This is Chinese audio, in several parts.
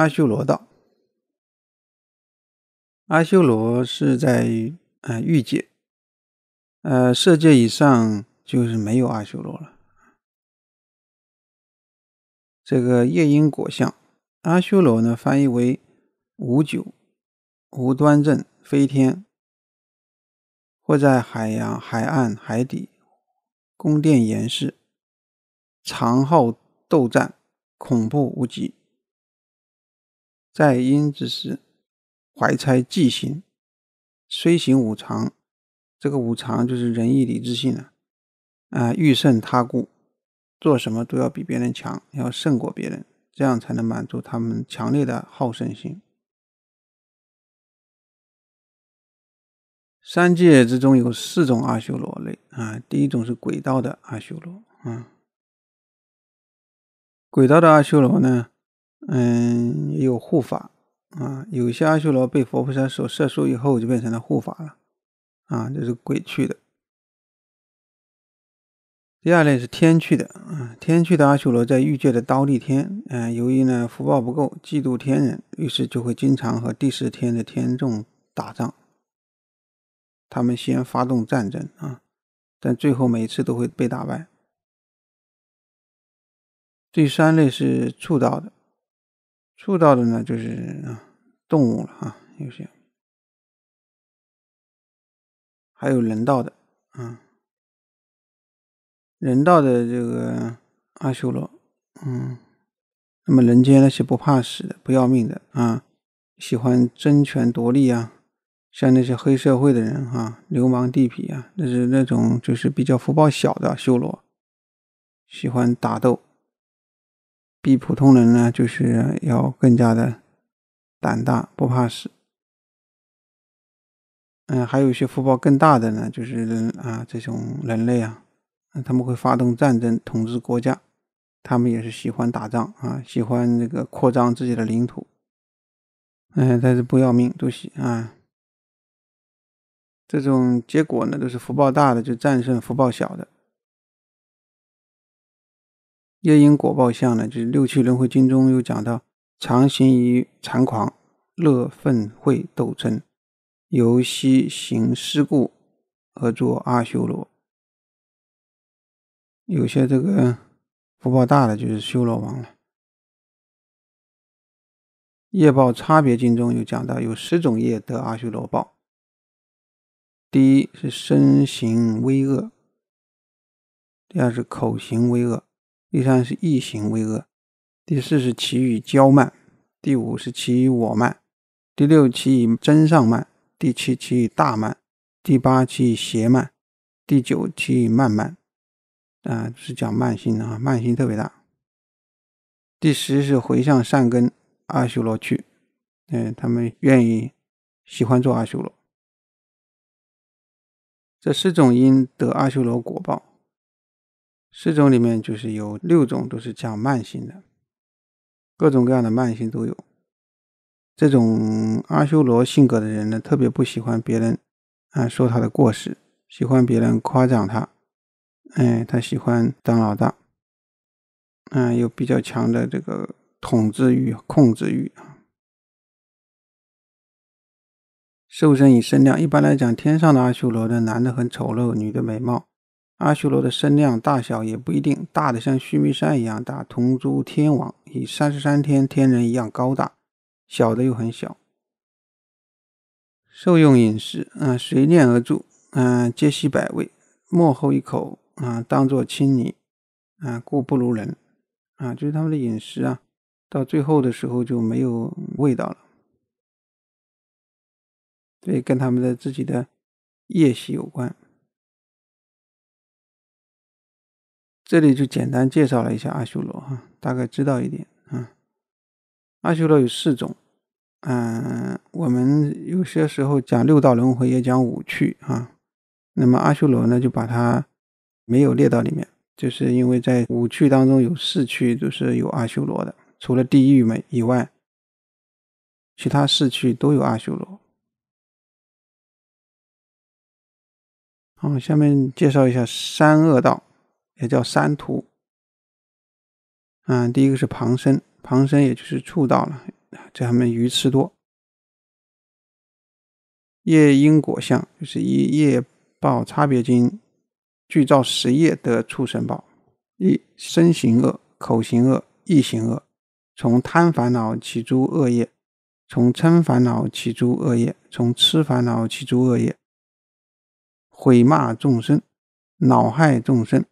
阿修罗道，阿修罗是在呃欲界，呃色界以上就是没有阿修罗了。这个夜莺果相，阿修罗呢翻译为无酒、无端正飞天，或在海洋、海岸、海底宫殿、岩石，长号斗战，恐怖无极。在阴之时，怀猜忌行，虽行五常，这个五常就是仁义礼智信了，啊，欲胜他故，做什么都要比别人强，要胜过别人，这样才能满足他们强烈的好胜心。三界之中有四种阿修罗类，啊，第一种是鬼道的阿修罗，啊，鬼道的阿修罗呢？嗯，有护法啊，有些阿修罗被佛菩萨所摄受以后，就变成了护法了啊，这是鬼去的。第二类是天去的啊，天去的阿修罗在欲界的刀立天，嗯，由于呢福报不够，嫉妒天人，于是就会经常和第四天的天众打仗。他们先发动战争啊，但最后每次都会被打败。第三类是触道的。畜到的呢，就是啊，动物了啊，有些还有人道的，啊。人道的这个阿修罗，嗯，那么人间那些不怕死的、不要命的啊，喜欢争权夺利啊，像那些黑社会的人啊，流氓地痞啊，那是那种就是比较福报小的修罗，喜欢打斗。比普通人呢，就是要更加的胆大不怕死。嗯，还有一些福报更大的呢，就是人啊这种人类啊，他们会发动战争统治国家，他们也是喜欢打仗啊，喜欢这个扩张自己的领土。嗯，但是不要命都行啊。这种结果呢，都是福报大的就战胜福报小的。夜莺果报相呢，就是《六趣轮回经》中有讲到，常行于残狂、乐愤恚斗争，由西行失故而作阿修罗。有些这个福报大的就是修罗王了。业报差别经中有讲到，有十种业得阿修罗报。第一是身行微恶，第二是口行微恶。第三是易行为恶，第四是其与骄慢，第五是其与我慢，第六其与真上慢，第七其与大慢，第八其与邪慢，第九其与慢慢，啊，是讲慢性的啊，慢性特别大。第十是回向善根阿修罗去，嗯，他们愿意喜欢做阿修罗，这四种因得阿修罗果报。四种里面就是有六种都是讲慢性的，各种各样的慢性都有。这种阿修罗性格的人呢，特别不喜欢别人啊说他的过失，喜欢别人夸奖他，哎，他喜欢当老大，嗯，有比较强的这个统治欲、控制欲啊。受身以身量，一般来讲，天上的阿修罗呢，男的很丑陋，女的美貌。阿修罗的身量大小也不一定大的像须弥山一样大，同诸天王以三十三天天人一样高大，小的又很小。受用饮食，啊，随念而住，啊，皆悉百味，末后一口，啊，当作轻泥，啊，故不如人，啊，就是他们的饮食啊，到最后的时候就没有味道了。对，跟他们的自己的业习有关。这里就简单介绍了一下阿修罗哈，大概知道一点啊。阿修罗有四种，嗯，我们有些时候讲六道轮回也讲五趣啊，那么阿修罗呢就把它没有列到里面，就是因为在五趣当中有四趣都是有阿修罗的，除了地狱门以外，其他四趣都有阿修罗。好，下面介绍一下三恶道。也叫三途。嗯，第一个是旁生，旁生也就是触到了，这上面鱼吃多。业因果相就是一业报差别经，具造十业得畜生报。一身行恶，口行恶，意行恶，从贪烦恼起诸恶业，从嗔烦恼起诸恶业，从痴烦恼起诸恶业，毁骂众生，恼害众生。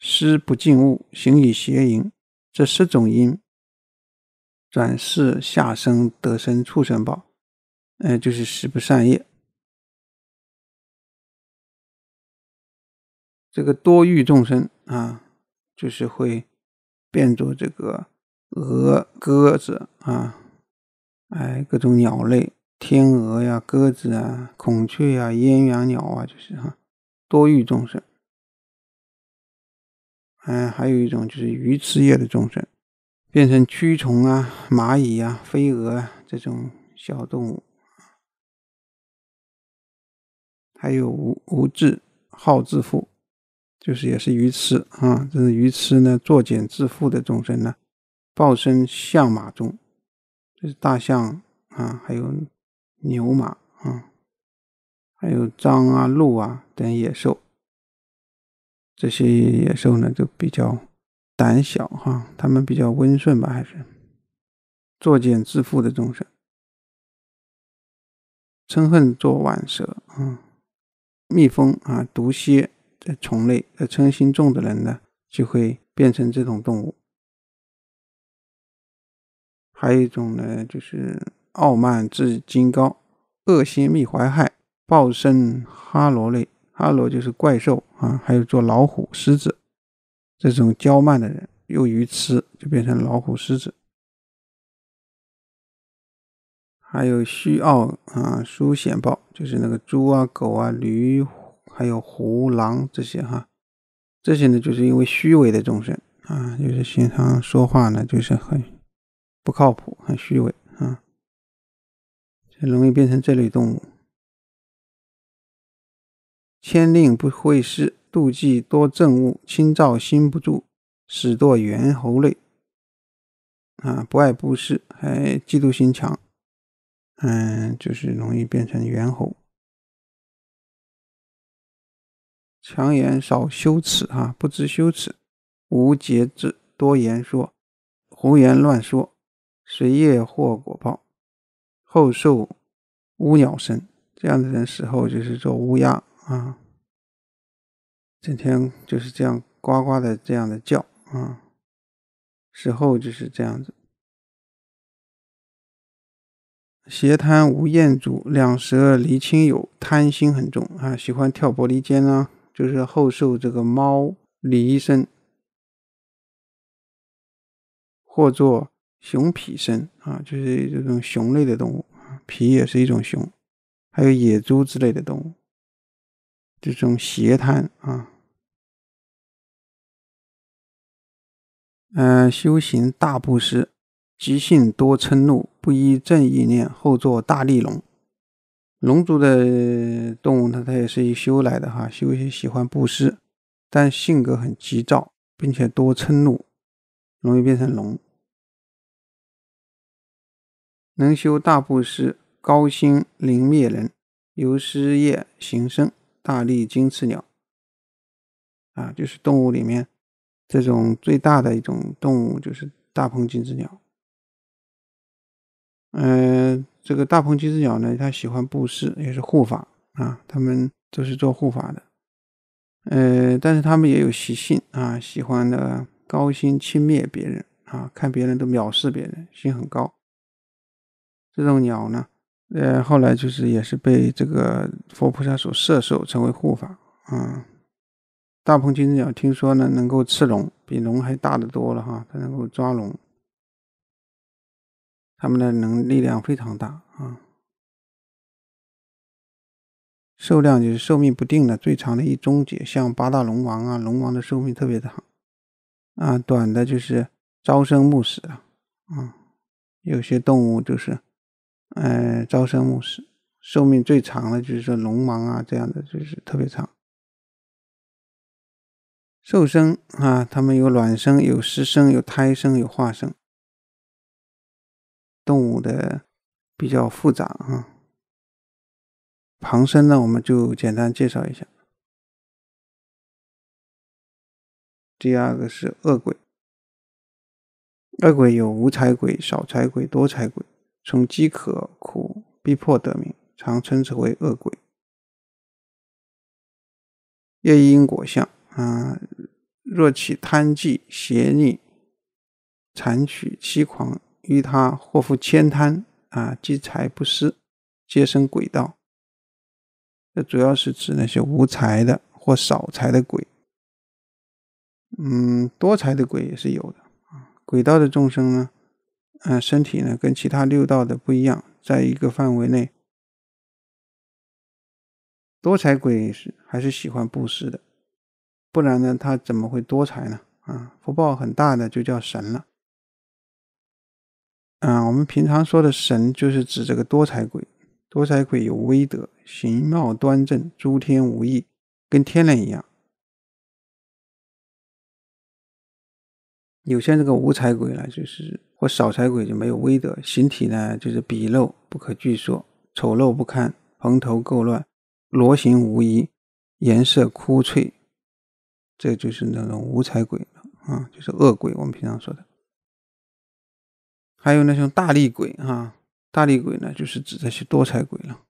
思不净物，行以邪淫，这十种因，转世下生得生畜生报。呃，就是十不善业。这个多欲众生啊，就是会变作这个鹅、鸽子啊，哎，各种鸟类，天鹅呀、鸽子啊、孔雀呀、鸳鸯鸟啊，就是哈，多欲众生。嗯，还有一种就是鱼翅叶的众生，变成蛆虫啊、蚂蚁啊、飞蛾啊这种小动物，还有无无智好自负，就是也是鱼翅啊，这是鱼翅呢，作茧自缚的众生呢，报身象马中，这是大象啊，还有牛马啊，还有獐啊、鹿啊等野兽。这些野兽呢，就比较胆小哈，它们比较温顺吧，还是作茧自缚的众生，嗔恨作晚蛇啊，蜜蜂啊，毒蝎的虫类，嗔心重的人呢，就会变成这种动物。还有一种呢，就是傲慢至矜高，恶心密怀害，暴生哈罗类。哈罗就是怪兽啊，还有做老虎、狮子这种娇慢的人，用鱼吃就变成老虎、狮子。还有虚傲啊，书险豹就是那个猪啊、狗啊、驴，还有狐狼这些哈，这些呢就是因为虚伪的众生啊，就是经常说话呢就是很不靠谱、很虚伪啊，就容易变成这类动物。千令不会失，妒忌多憎恶，清躁心不住，始堕猿猴类。啊，不爱布施，还嫉妒心强，嗯，就是容易变成猿猴。强言少羞耻，哈，不知羞耻，无节制，多言说，胡言乱说，随业祸果报，后受乌鸟身。这样的人死后就是做乌鸦啊。整天就是这样呱呱的这样的叫啊，事后就是这样子。斜贪无厌主，两舌离亲友，贪心很重啊，喜欢跳玻璃间啊，就是后受这个猫狸身，或做熊脾身啊，就是这种熊类的动物啊，皮也是一种熊，还有野猪之类的动物，这种斜贪啊。嗯，修行大布施，即性多嗔怒，不依正意念，后作大力龙。龙族的动物，它它也是以修来的哈，修行喜欢布施，但性格很急躁，并且多嗔怒，容易变成龙。能修大布施，高心灵灭人，由失业行生大力金翅鸟。啊，就是动物里面。这种最大的一种动物就是大鹏金翅鸟。嗯，这个大鹏金翅鸟呢，它喜欢布施，也是护法啊。他们都是做护法的。呃，但是他们也有习性啊，喜欢的高薪轻蔑别人啊，看别人都藐视别人，心很高。这种鸟呢，呃，后来就是也是被这个佛菩萨所摄受，成为护法啊。大鹏金翅鸟听说呢能够吃龙，比龙还大的多了哈，它能够抓龙。它们的能力量非常大啊。寿量就是寿命不定的，最长的一终结像八大龙王啊，龙王的寿命特别长啊，短的就是朝生暮死啊。啊，有些动物就是，呃，朝生暮死，寿命最长的就是说龙王啊这样的就是特别长。兽生啊，它们有卵生、有湿生、有胎生、有化生。动物的比较复杂啊。旁生呢，我们就简单介绍一下。第二个是恶鬼，恶鬼有无财鬼、少财鬼、多财鬼，从饥渴、苦逼迫得名，常称之为恶鬼。业因果相。嗯，若起贪忌邪逆残取欺狂，于他祸福千贪啊，积财不施，皆生鬼道。这主要是指那些无财的或少财的鬼。嗯，多财的鬼也是有的啊。鬼道的众生呢，嗯，身体呢跟其他六道的不一样，在一个范围内。多财鬼是还是喜欢布施的。不然呢，他怎么会多财呢？啊，福报很大的就叫神了。啊，我们平常说的神，就是指这个多财鬼。多财鬼有威德，形貌端正，诸天无异，跟天人一样。有些这个无财鬼呢，就是或少财鬼，就没有威德，形体呢就是鄙陋，不可具说，丑陋不堪，蓬头垢乱，罗形无仪，颜色枯翠，这就是那种五彩鬼啊，就是恶鬼，我们平常说的。还有那种大力鬼啊，大力鬼呢，就是指这些多彩鬼了，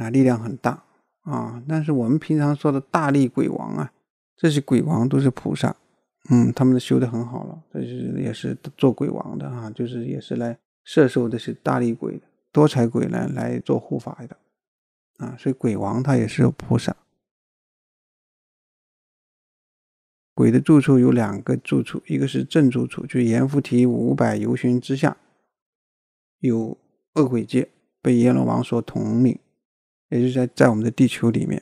啊，力量很大啊。但是我们平常说的大力鬼王啊，这些鬼王都是菩萨，嗯，他们修的很好了，这是也是做鬼王的啊，就是也是来摄受这些大力鬼、多彩鬼来来做护法的啊。所以鬼王他也是有菩萨。鬼的住处有两个住处，一个是正住处，就阎浮提五百由旬之下有恶鬼界，被阎罗王所统领，也就是在在我们的地球里面。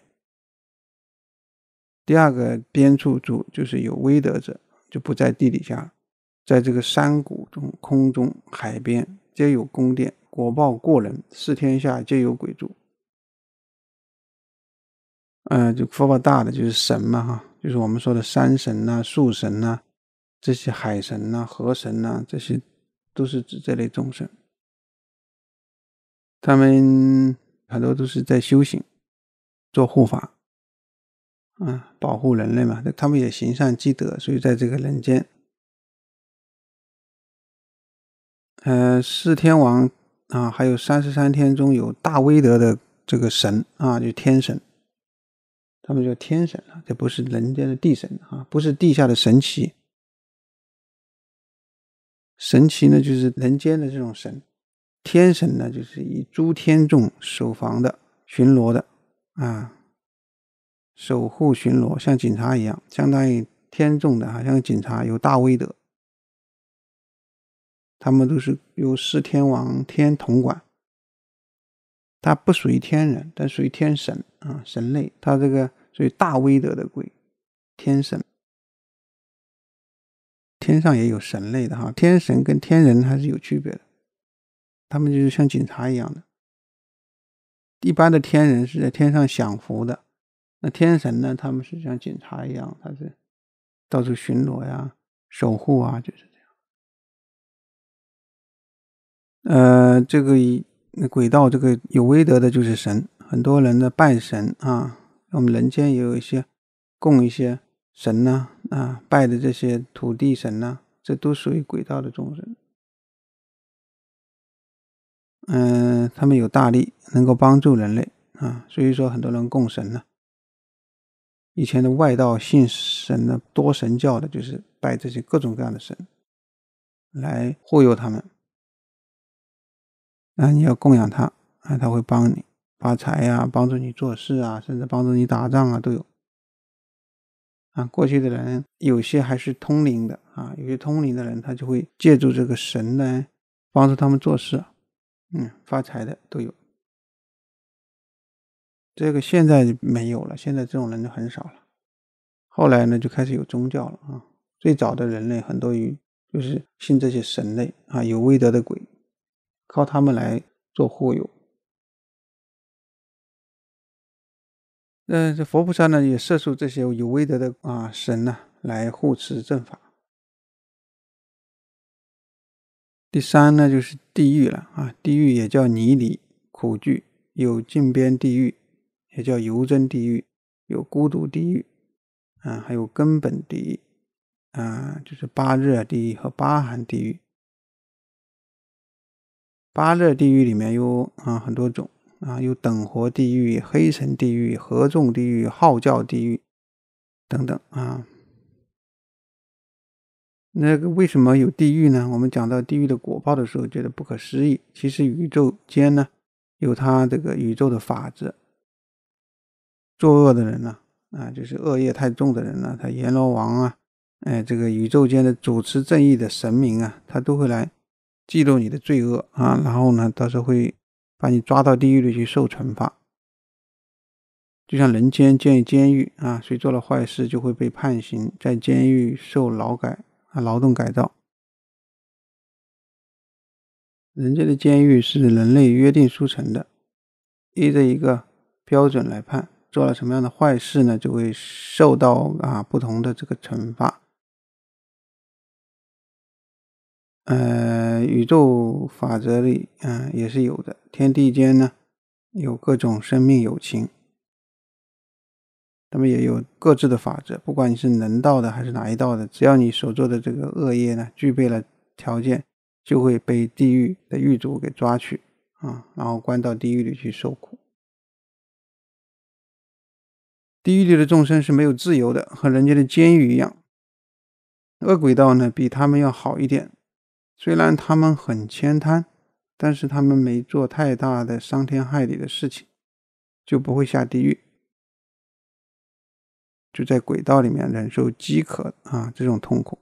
第二个边住就是有威德者，就不在地底下，在这个山谷中、空中、海边，皆有宫殿，国报过人，四天下皆有鬼住。嗯，就佛法大的就是神嘛，哈。就是我们说的山神呐、树神呐、这些海神呐、河神呐，这些都是指这类众生。他们很多都是在修行、做护法，啊，保护人类嘛。他们也行善积德，所以在这个人间，呃，四天王啊，还有三十三天中有大威德的这个神啊，就天神。他们叫天神啊，这不是人间的地神啊，不是地下的神奇。神奇呢，就是人间的这种神，天神呢，就是以诸天众守防的、巡逻的啊，守护巡逻，像警察一样，相当于天众的啊，像警察有大威德，他们都是由四天王天统管，它不属于天人，但属于天神。啊，神类，他这个属于大威德的鬼，天神。天上也有神类的哈，天神跟天人还是有区别的，他们就是像警察一样的。一般的天人是在天上享福的，那天神呢，他们是像警察一样，他是到处巡逻呀、守护啊，就是这样。呃，这个轨道，这个有威德的，就是神。很多人的拜神啊，我们人间也有一些供一些神呢啊，拜的这些土地神呢，这都属于鬼道的众生。嗯，他们有大力，能够帮助人类啊，所以说很多人供神呢。以前的外道信神的多神教的，就是拜这些各种各样的神来忽悠他们。啊，你要供养他，啊，他会帮你。发财呀，帮助你做事啊，甚至帮助你打仗啊，都有啊。过去的人有些还是通灵的啊，有些通灵的人他就会借助这个神呢，帮助他们做事，嗯，发财的都有。这个现在没有了，现在这种人就很少了。后来呢，就开始有宗教了啊。最早的人类很多于就是信这些神类啊，有威德的鬼，靠他们来做忽悠。嗯，这佛菩萨呢也摄受这些有威德的啊神呢来护持正法。第三呢就是地狱了啊，地狱也叫泥里苦聚，有禁边地狱，也叫游真地狱，有孤独地狱，啊，还有根本地狱，啊，就是八热地狱和八寒地狱。八热地狱里面有啊很多种。啊，有等活地狱、黑神地狱、合众地狱、号叫地狱等等啊。那个为什么有地狱呢？我们讲到地狱的果报的时候，觉得不可思议。其实宇宙间呢，有它这个宇宙的法则。作恶的人呢，啊，就是恶业太重的人呢，他阎罗王啊，哎，这个宇宙间的主持正义的神明啊，他都会来记录你的罪恶啊，然后呢，到时候会。把你抓到地狱里去受惩罚，就像人间建监狱啊，谁做了坏事就会被判刑，在监狱受劳改啊劳动改造。人间的监狱是人类约定书成的，依着一个标准来判，做了什么样的坏事呢，就会受到啊不同的这个惩罚。呃，宇宙法则里，嗯，也是有的。天地间呢，有各种生命友情，他们也有各自的法则。不管你是能道的还是哪一道的，只要你所做的这个恶业呢，具备了条件，就会被地狱的狱主给抓去啊，然后关到地狱里去受苦。地狱里的众生是没有自由的，和人间的监狱一样。恶鬼道呢，比他们要好一点。虽然他们很悭贪，但是他们没做太大的伤天害理的事情，就不会下地狱，就在轨道里面忍受饥渴啊这种痛苦，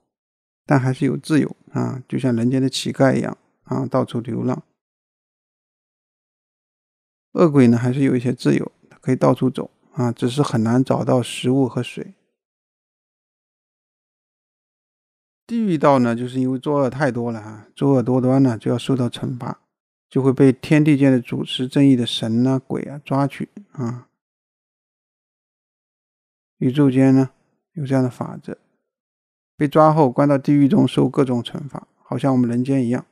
但还是有自由啊，就像人间的乞丐一样啊，到处流浪。恶鬼呢，还是有一些自由，可以到处走啊，只是很难找到食物和水。地狱道呢，就是因为作恶太多了啊，作恶多端呢，就要受到惩罚，就会被天地间的主持正义的神呐、鬼啊抓去啊。宇宙间呢有这样的法则，被抓后关到地狱中受各种惩罚，好像我们人间一样。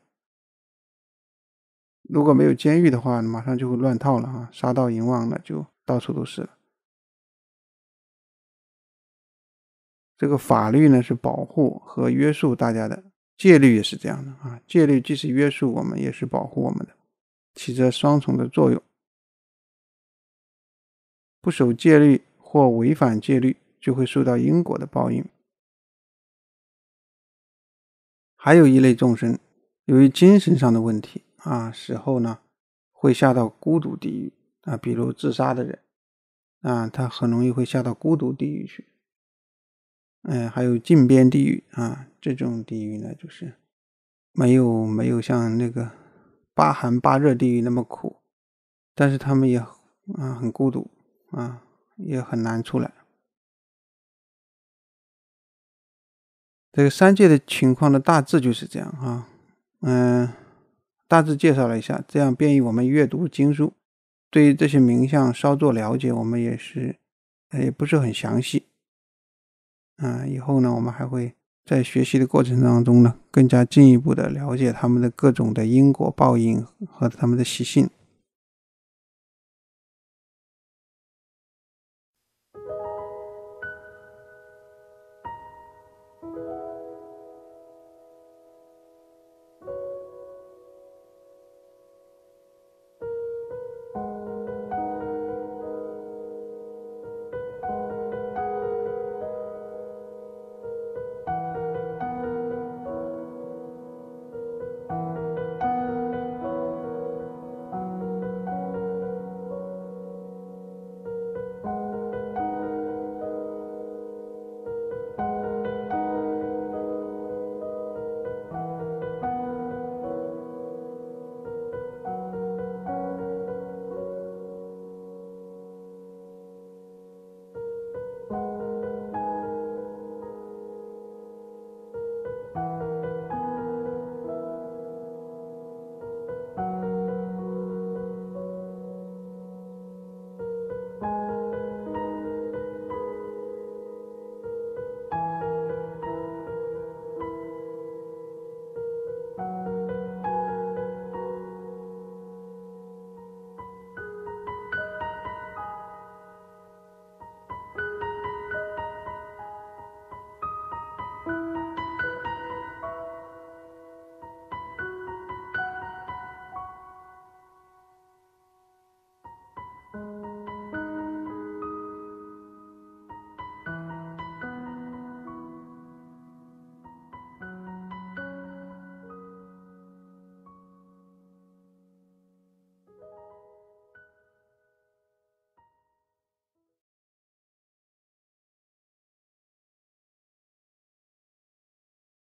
如果没有监狱的话，马上就会乱套了啊，杀盗淫妄了，就到处都是。这个法律呢是保护和约束大家的，戒律也是这样的啊。戒律既是约束我们，也是保护我们的，起着双重的作用。不守戒律或违反戒律，就会受到因果的报应。还有一类众生，由于精神上的问题啊，死后呢会下到孤独地狱啊，比如自杀的人啊，他很容易会下到孤独地狱去。嗯，还有靖边地狱啊，这种地狱呢，就是没有没有像那个八寒八热地狱那么苦，但是他们也啊很孤独啊，也很难出来。这个三界的情况呢，大致就是这样啊，嗯，大致介绍了一下，这样便于我们阅读经书，对于这些名相稍作了解，我们也是也不是很详细。嗯，以后呢，我们还会在学习的过程当中呢，更加进一步的了解他们的各种的因果报应和他们的习性。